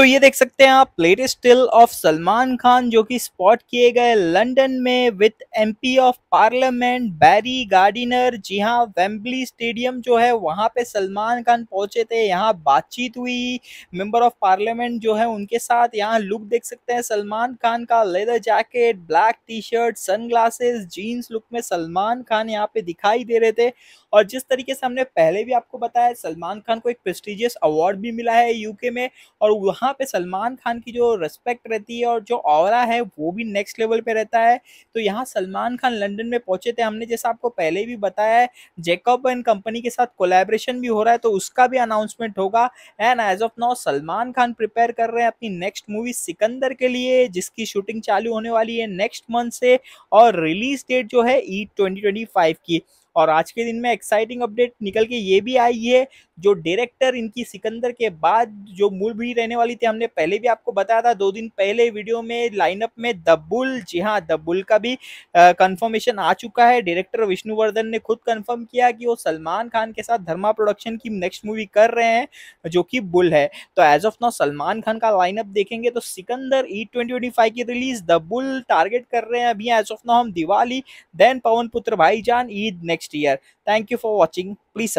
तो ये देख सकते हैं आप latest still of Salman Khan जो कि स्पॉट किए गए लंदन में with MP of parliament Barry Gardiner जी हाँ वेम्बली स्टेडियम जो है वहाँ पे सलमान खान पहुंचे थे यहाँ बातचीत हुई मेंबर ऑफ पार्लियामेंट जो है उनके साथ यहाँ लुक देख सकते हैं सलमान खान का leather jacket black T shirt sun glasses jeans look में सलमान खान यहाँ पे दिखाई दे रहे थे और जिस तरीके से हमने पहले भी आपको बताया सलमान खान को एक प्रेस्टिजियस अवार्ड भी मिला है यूके में और वहाँ यहाँ पे सलमान खान की जो रिस्पेक्ट रहती है और जो और है वो भी नेक्स्ट लेवल पे रहता है तो यहाँ सलमान खान लंदन में पहुंचे थे हमने जैसा आपको पहले भी बताया है जेकॉब एंड कंपनी के साथ कोलेब्रेशन भी हो रहा है तो उसका भी अनाउंसमेंट होगा and as of now Salman Khan prepare कर रहे हैं अपनी नेक्स्ट मूवी सिकंदर के लिए जिसकी शूटिंग चालू होने वाली है नेक्स्ट मंथ से और रिलीज डेट जो है ई e ट्वेंटी की और आज के दिन में एक्साइटिंग अपडेट निकल के ये भी आई है जो डायरेक्टर इनकी सिकंदर के बाद जो मूल भी रहने वाली थी हमने पहले भी आपको बताया था दो दिन पहले वीडियो में लाइनअप में दबुल जी हाँ दबुल का भी कंफर्मेशन आ चुका है डायरेक्टर विष्णुवर्धन ने खुद कंफर्म किया कि वो सलमान खान के साथ धर्मा प्रोडक्शन की नेक्स्ट मूवी कर रहे हैं जो कि बुल है तो as of now Salman Khan का लाइनअप देखेंगे तो सिकंदर ई e ट्वेंटी की रिलीज द बुल टारगेट कर रहे हैं अभी एज ऑफ नाउ हम Diwali then Pavan Putra Bhaijaan Eid next next year thank you for watching please subscribe